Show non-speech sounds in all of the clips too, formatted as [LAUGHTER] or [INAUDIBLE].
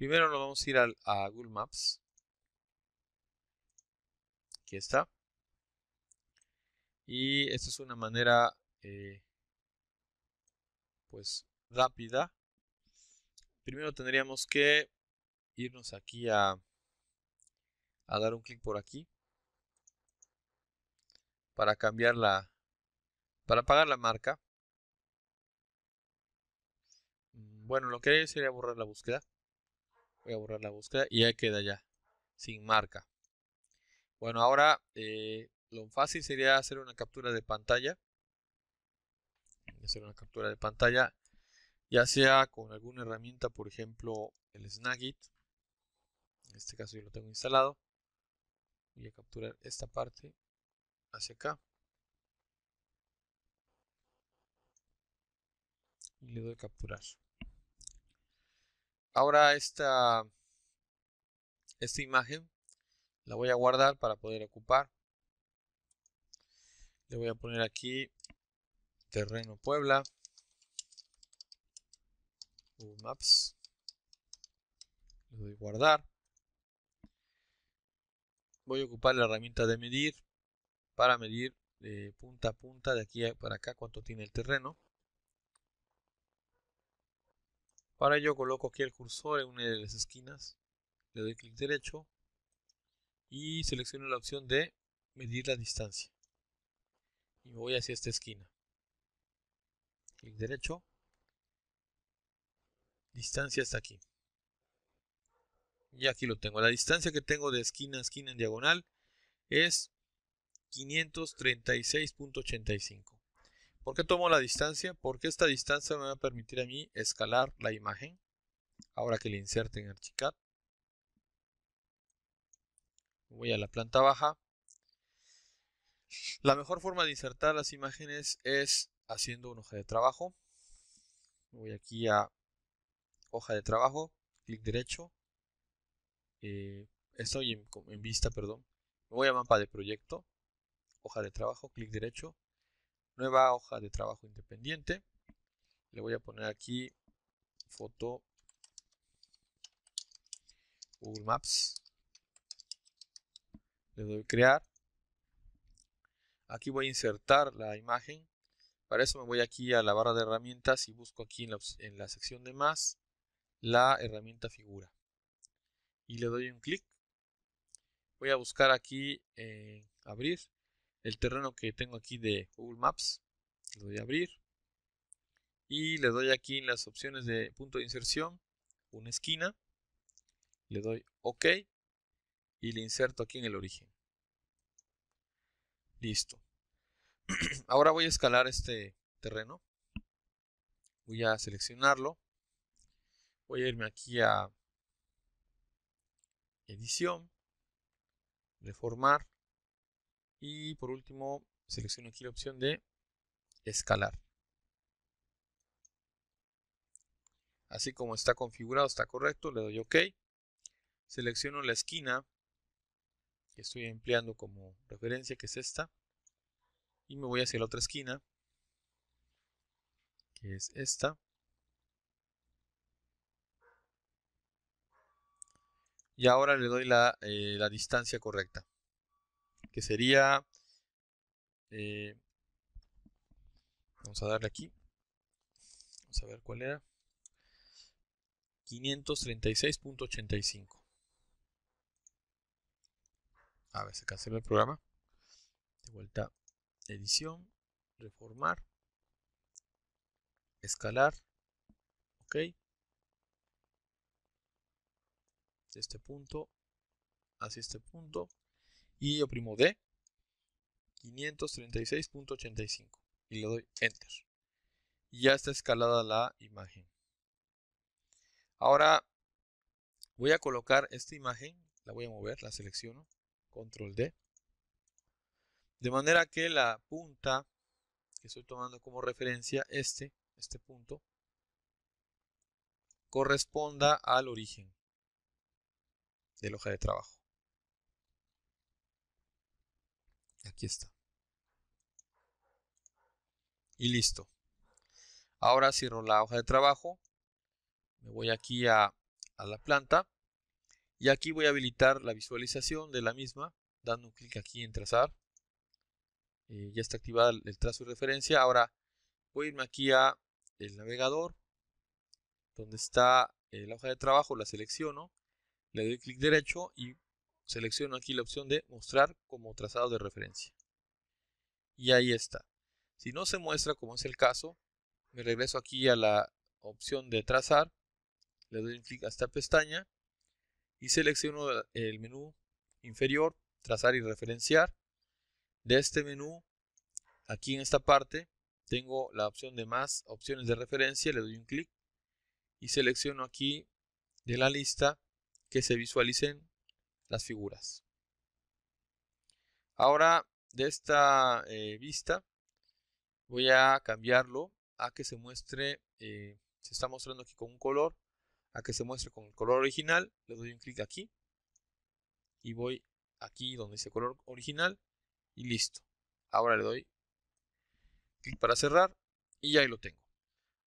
Primero nos vamos a ir a Google Maps. Aquí está. Y esta es una manera, eh, pues, rápida. Primero tendríamos que irnos aquí a, a dar un clic por aquí para cambiar la para apagar la marca mm, bueno lo que haría sería borrar la búsqueda Voy a borrar la búsqueda y ya queda ya, sin marca. Bueno, ahora eh, lo fácil sería hacer una captura de pantalla. Hacer una captura de pantalla, ya sea con alguna herramienta, por ejemplo, el Snagit. En este caso yo lo tengo instalado. Voy a capturar esta parte hacia acá. Y le doy capturar ahora esta, esta imagen la voy a guardar para poder ocupar. Le voy a poner aquí terreno Puebla, Google Maps, le doy guardar. Voy a ocupar la herramienta de medir para medir de eh, punta a punta de aquí para acá cuánto tiene el terreno. Para ello coloco aquí el cursor en una de las esquinas, le doy clic derecho y selecciono la opción de medir la distancia. Y voy hacia esta esquina. Clic derecho. Distancia hasta aquí. Y aquí lo tengo. La distancia que tengo de esquina a esquina en diagonal es 536.85. ¿Por qué tomo la distancia? Porque esta distancia me va a permitir a mí escalar la imagen. Ahora que le inserte en Archicad. Voy a la planta baja. La mejor forma de insertar las imágenes es haciendo una hoja de trabajo. Voy aquí a hoja de trabajo, clic derecho. Eh, estoy en, en vista, perdón. Me voy a mapa de proyecto, hoja de trabajo, clic derecho, nueva hoja de trabajo independiente. Le voy a poner aquí foto Google Maps. Le doy crear. Aquí voy a insertar la imagen. Para eso me voy aquí a la barra de herramientas y busco aquí en la, sección de más la herramienta figura. Y le doy un clic. Voy a buscar aquí en eh, abrir el terreno que tengo aquí de Google Maps. Le doy a abrir. Y le doy aquí en las opciones de punto de inserción una esquina. Le doy OK. Y le inserto aquí en el origen. Listo. [CLEARS THROAT] Ahora voy a escalar este terreno. Voy a seleccionarlo. Voy a irme aquí a edición, reformar, y por último, selecciono aquí la opción de escalar. Así como está configurado, está correcto, le doy OK. Selecciono la esquina que estoy empleando como referencia, que es esta. Y me voy hacia la otra esquina, que es esta. Y ahora le doy la, eh, la distancia correcta que sería, eh, vamos a darle aquí, vamos a ver cuál era, 536.85. A ver, se cancela el programa. De vuelta, edición, reformar, escalar, ok. De este punto hacia este punto y oprimo D 536.85 y le doy Enter. Y ya está escalada la imagen. Ahora voy a colocar esta imagen, la voy a mover, la selecciono, Control D. De manera que la punta que estoy tomando como referencia, este, este punto, corresponda al origen de la hoja de trabajo. Aquí está. Y listo. Ahora cierro la hoja de trabajo. Me voy aquí a, a la planta. Y aquí voy a habilitar la visualización de la misma. Dando un clic aquí en trazar. Eh, ya está activada el, trazo de referencia. Ahora voy a irme aquí a el navegador. Donde está eh, la hoja de trabajo. La selecciono. Le doy clic derecho y selecciono aquí la opción de mostrar como trazado de referencia. Y ahí está. Si no se muestra, como es el caso, me regreso aquí a la opción de trazar, le doy un clic a esta pestaña y selecciono el menú inferior, trazar y referenciar. De este menú, aquí en esta parte, tengo la opción de más opciones de referencia, le doy un clic y selecciono aquí de la lista que se visualicen las figuras. Ahora, de esta eh, vista, voy a cambiarlo a que se muestre, eh, se está mostrando aquí con un color, a que se muestre con el color original. Le doy un clic aquí y voy aquí donde dice color original y listo. Ahora le doy clic para cerrar y ahí lo tengo.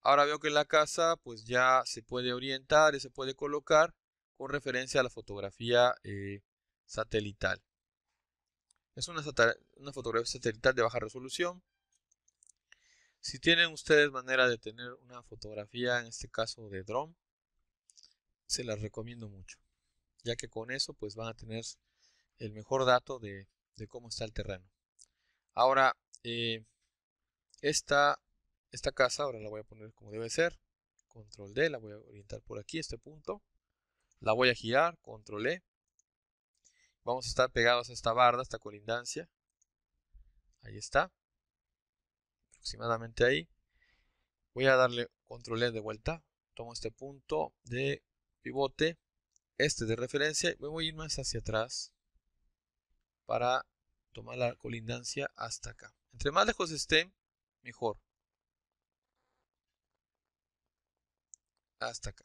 Ahora veo que la casa pues ya se puede orientar, y se puede colocar con referencia a la fotografía eh, satelital. Es una, fotografía satelital de baja resolución. Si tienen ustedes manera de tener una fotografía, en este caso de drone, se las recomiendo mucho, ya que con eso pues van a tener el mejor dato de, cómo está el terreno. Ahora, eh, esta, esta casa ahora la voy a poner como debe ser. Control D, la voy a orientar por aquí, este punto. La voy a girar, control E. Vamos a estar pegados a esta barda, esta colindancia. Ahí está. Aproximadamente ahí. Voy a darle control E de vuelta. Tomo este punto de pivote, este de referencia. voy a ir más hacia atrás para tomar la colindancia hasta acá. Entre más lejos esté, mejor. Hasta acá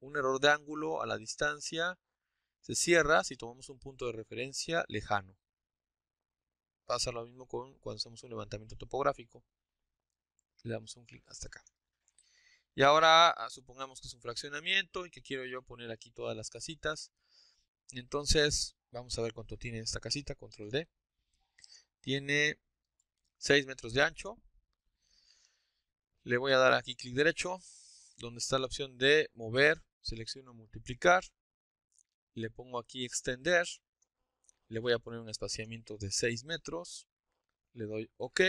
un error de ángulo a la distancia se cierra si tomamos un punto de referencia lejano. Pasa lo mismo con cuando hacemos un levantamiento topográfico. Le damos un clic hasta acá. Y ahora ah, supongamos que es un fraccionamiento y que quiero yo poner aquí todas las casitas. Entonces, vamos a ver cuánto tiene esta casita, control D. Tiene 6 metros de ancho. Le voy a dar aquí clic derecho, donde está la opción de mover selecciono multiplicar, le pongo aquí extender, le voy a poner un espaciamiento de 6 metros, le doy OK.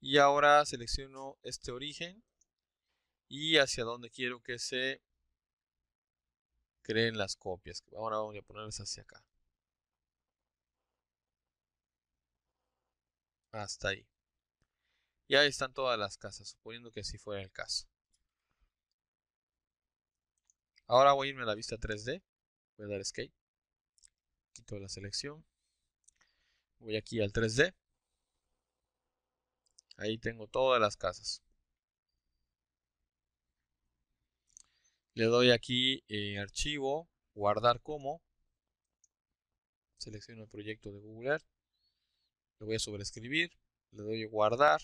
Y ahora selecciono este origen y hacia donde quiero que se creen las copias. Ahora vamos a ponerlas hacia acá. Hasta ahí. Y ahí están todas las casas, suponiendo que así fuera el caso. Ahora voy a irme a la vista 3D. Voy a dar Escape. Quito la selección. Voy aquí al 3D. Ahí tengo todas las casas. Le doy aquí eh, Archivo, Guardar como. Selecciono el proyecto de Google Earth. Le voy a sobrescribir. Le doy Guardar.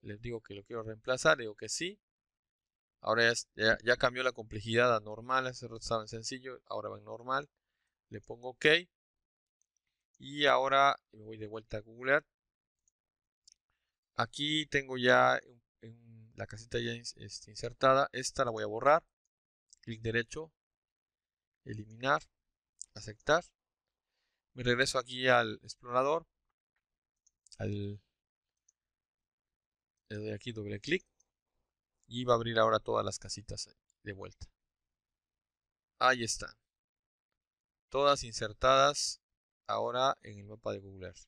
Les digo que lo quiero reemplazar. Le digo que sí. Ahora ya, cambió la complejidad a normal, ese estaba en sencillo, ahora va en normal. Le pongo OK. Y ahora me voy de vuelta a Google Ad. Aquí tengo ya la casita ya este, insertada. Esta la voy a borrar. Clic derecho. Eliminar. Aceptar. Me regreso aquí al explorador. le doy aquí doble clic y va a abrir ahora todas las casitas eh, de vuelta. Ahí están. Todas insertadas ahora en el mapa de Google Earth.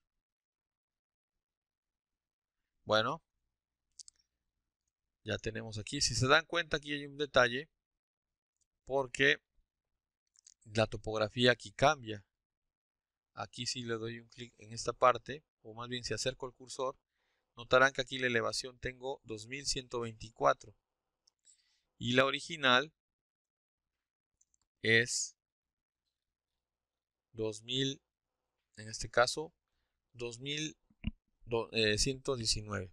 Bueno, ya tenemos aquí. Si se dan cuenta, aquí hay un detalle, porque la topografía aquí cambia. Aquí si le doy un clic en esta parte, o más bien si acerco el cursor, Notarán que aquí la elevación tengo 2124. Y la original es 2000, en este caso, 2119.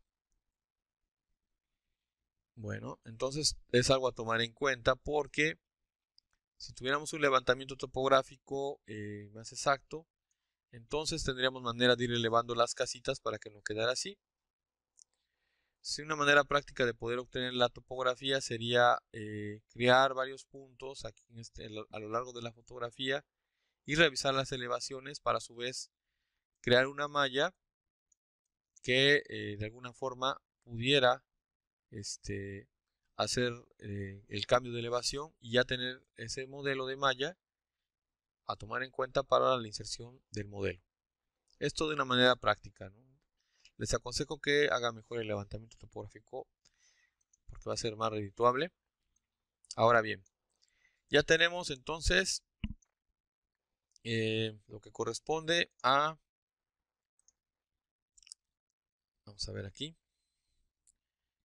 Bueno, entonces es algo a tomar en cuenta porque si tuviéramos un levantamiento topográfico eh, más exacto, entonces tendríamos manera de ir elevando las casitas para que no quedara así. Si una manera práctica de poder obtener la topografía sería eh, crear varios puntos aquí este, a lo largo de la fotografía y revisar las elevaciones para a su vez crear una malla que eh, de alguna forma pudiera este, hacer eh, el cambio de elevación y ya tener ese modelo de malla a tomar en cuenta para la inserción del modelo. Esto de una manera práctica, ¿no? Les aconsejo que hagan mejor el levantamiento topográfico porque va a ser más redituable. Ahora bien, ya tenemos entonces eh, lo que corresponde a... Vamos a ver aquí.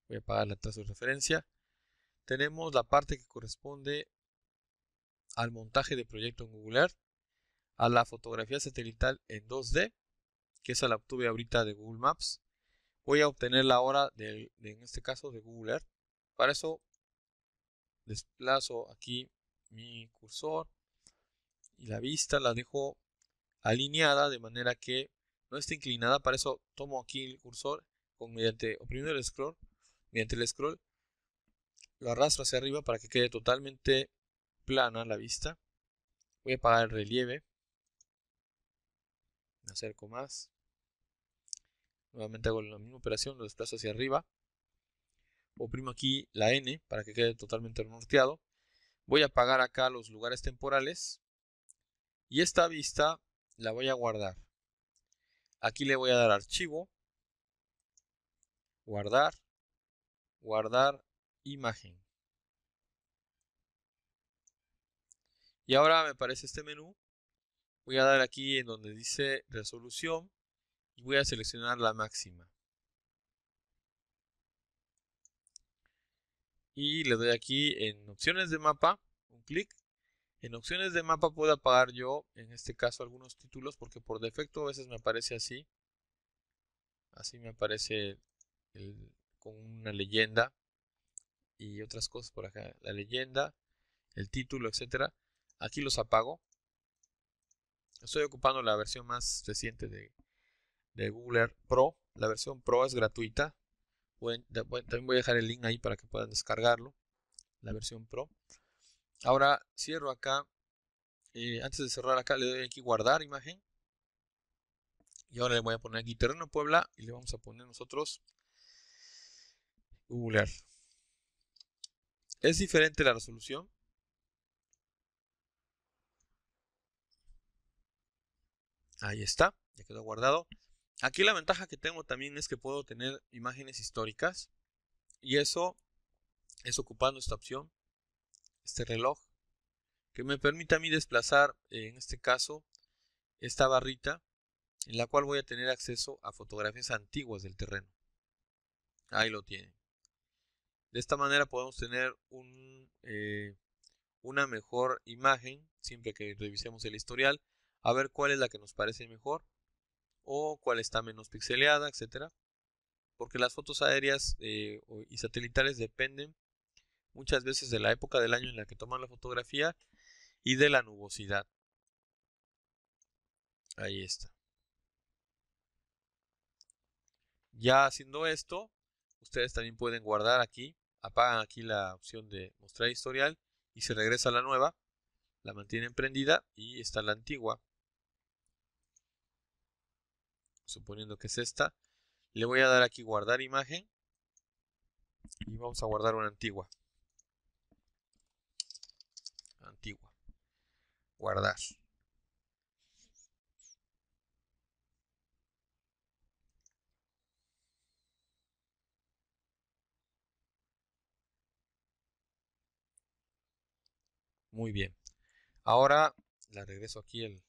Voy a apagar la tasa de referencia. Tenemos la parte que corresponde al montaje de proyecto en Google Earth, a la fotografía satelital en 2D, que esa la obtuve ahorita de Google Maps. Voy a obtener la hora, en este caso, de Google Earth. Para eso desplazo aquí mi cursor y la vista la dejo alineada de manera que no esté inclinada. Para eso tomo aquí el cursor con, mediante oprimiendo el scroll, mediante el scroll, lo arrastro hacia arriba para que quede totalmente plana la vista. Voy a apagar el relieve. Me acerco más. Nuevamente hago la misma operación, lo desplazo hacia arriba. Oprimo aquí la N para que quede totalmente norteado. Voy a apagar acá los lugares temporales. Y esta vista la voy a guardar. Aquí le voy a dar archivo. Guardar. Guardar imagen. Y ahora me aparece este menú. Voy a dar aquí en donde dice resolución voy a seleccionar la máxima. Y le doy aquí en opciones de mapa, un clic. En opciones de mapa puedo apagar yo, en este caso, algunos títulos porque por defecto a veces me aparece así. Así me aparece con una leyenda y otras cosas por acá. La leyenda, el título, etcétera. Aquí los apago. Estoy ocupando la versión más reciente de, de Google Earth Pro. La versión Pro es gratuita. también voy a dejar el link ahí para que puedan descargarlo. La versión Pro. Ahora cierro acá. Eh, antes de cerrar acá le doy aquí guardar imagen. Y ahora le voy a poner aquí terreno Puebla y le vamos a poner nosotros Google Earth. Es diferente la resolución. Ahí está, ya quedó guardado. Aquí la ventaja que tengo también es que puedo tener imágenes históricas y eso es ocupando esta opción, este reloj, que me permite a mí desplazar, en este caso, esta barrita en la cual voy a tener acceso a fotografías antiguas del terreno. Ahí lo tiene De esta manera podemos tener un, eh, una mejor imagen, siempre que revisemos el historial, a ver cuál es la que nos parece mejor o cuál está menos pixeleada, etcétera. Porque las fotos aéreas eh, y satelitales dependen muchas veces de la época del año en la que toman la fotografía y de la nubosidad. Ahí está. Ya haciendo esto, ustedes también pueden guardar aquí, apagan aquí la opción de mostrar historial y se regresa a la nueva, la mantienen prendida y está la antigua suponiendo que es esta, le voy a dar aquí guardar imagen y vamos a guardar una antigua. Antigua. Guardar. Muy bien. Ahora la regreso aquí al,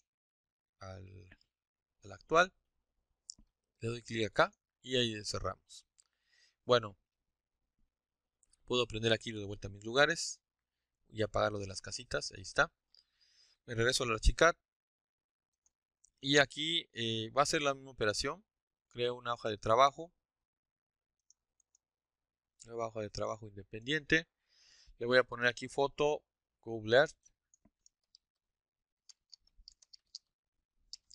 al actual. Le doy clic acá y ahí cerramos. Bueno, puedo prender aquí lo de vuelta a mis lugares y apagar lo de las casitas. Ahí está. Me regreso a la Chicat. Y aquí eh, va a ser la misma operación. Creo una hoja de trabajo. Nueva hoja de trabajo independiente. Le voy a poner aquí foto Google Earth.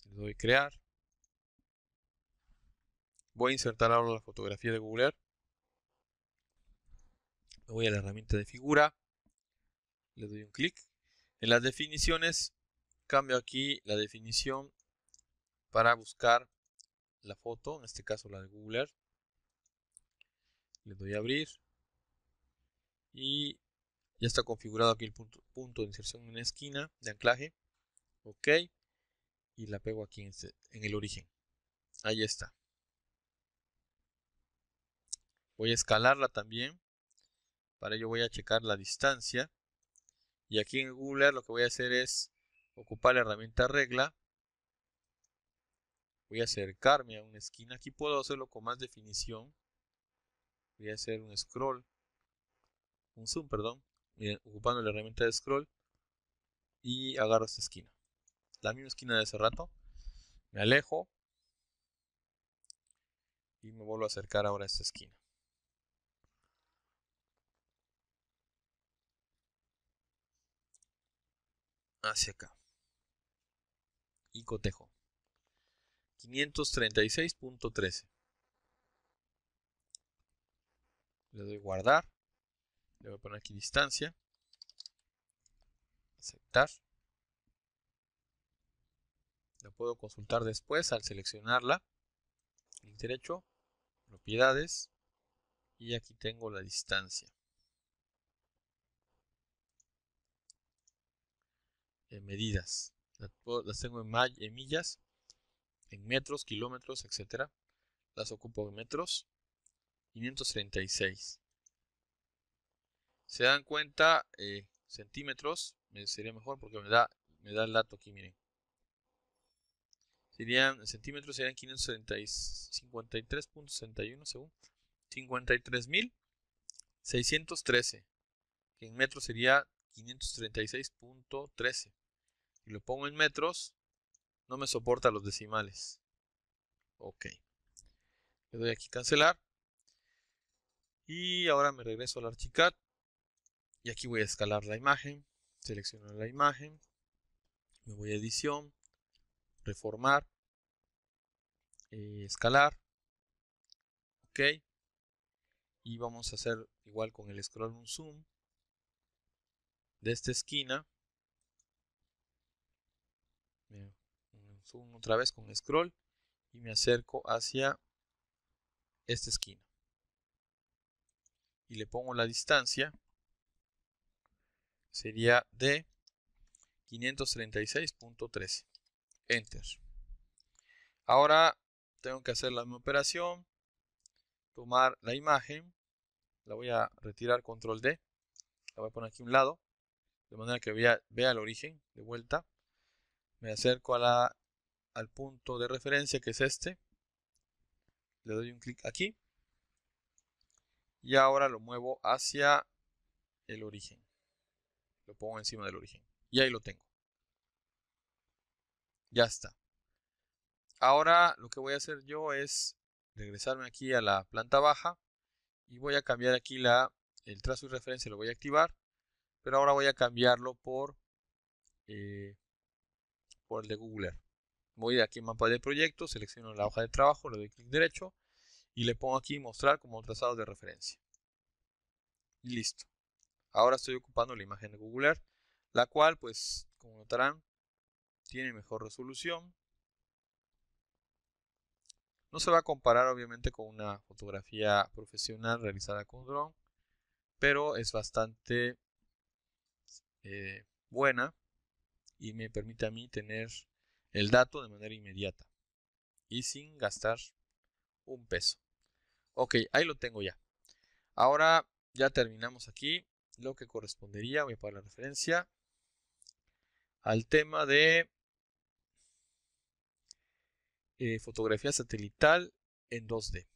Le doy crear. Voy a insertar ahora la fotografía de Google Earth. Me voy a la herramienta de figura. Le doy un clic. En las definiciones, cambio aquí la definición para buscar la foto, en este caso la de Google Earth. Le doy a abrir. Y ya está configurado aquí el punto, de inserción en la esquina de anclaje. OK. Y la pego aquí en este, el origen. Ahí está voy a escalarla también para ello voy a checar la distancia y aquí en Google lo que voy a hacer es ocupar la herramienta regla voy a acercarme a una esquina aquí puedo hacerlo con más definición voy a hacer un scroll un zoom perdón ocupando la herramienta de scroll y agarro esta esquina la misma esquina de hace rato me alejo y me vuelvo a acercar ahora a esta esquina hacia acá. Y cotejo. 536.13. Le doy guardar. Le voy a poner aquí distancia. Aceptar. La puedo consultar después al seleccionarla. Clic derecho. Propiedades. Y aquí tengo la distancia. Eh, medidas. Las, tengo en, millas, en metros, kilómetros, etc. Las ocupo en metros. 536. Se dan cuenta, eh, centímetros, sería mejor porque me da, me da el dato aquí, miren. Serían, centímetros serían 53.61. según. 53.613. Que en metros sería 536.13. Y lo pongo en metros, no me soporta los decimales. Ok. Le doy aquí cancelar. Y ahora me regreso al Archicad. Y aquí voy a escalar la imagen. Selecciono la imagen. Me voy a edición. Reformar. Eh, escalar. Ok. Y vamos a hacer igual con el scroll un zoom de esta esquina. Me zoom otra vez con scroll y me acerco hacia esta esquina. Y le pongo la distancia. Sería de 536.13. Enter. Ahora tengo que hacer la misma operación. Tomar la imagen. La voy a retirar control D. La voy a poner aquí a un lado de manera que vea, el origen de vuelta. Me acerco al punto de referencia que es este. Le doy un clic aquí. Y ahora lo muevo hacia el origen. Lo pongo encima del origen. Y ahí lo tengo. Ya está. Ahora lo que voy a hacer yo es regresarme aquí a la planta baja y voy a cambiar aquí la, el trazo y referencia, lo voy a activar pero ahora voy a cambiarlo por, eh, por el de Google. Voy aquí en mapa de proyecto, selecciono la hoja de trabajo, le doy clic derecho y le pongo aquí mostrar como trazado de referencia. Y listo. Ahora estoy ocupando la imagen de Google Earth, la cual, pues, como notarán, tiene mejor resolución. No se va a comparar obviamente con una fotografía profesional realizada con drone, pero es bastante eh, buena y me permite a mí tener el dato de manera inmediata y sin gastar un peso. Ok, ahí lo tengo ya. Ahora ya terminamos aquí lo que correspondería, voy para la referencia, al tema de eh, fotografía satelital en 2D.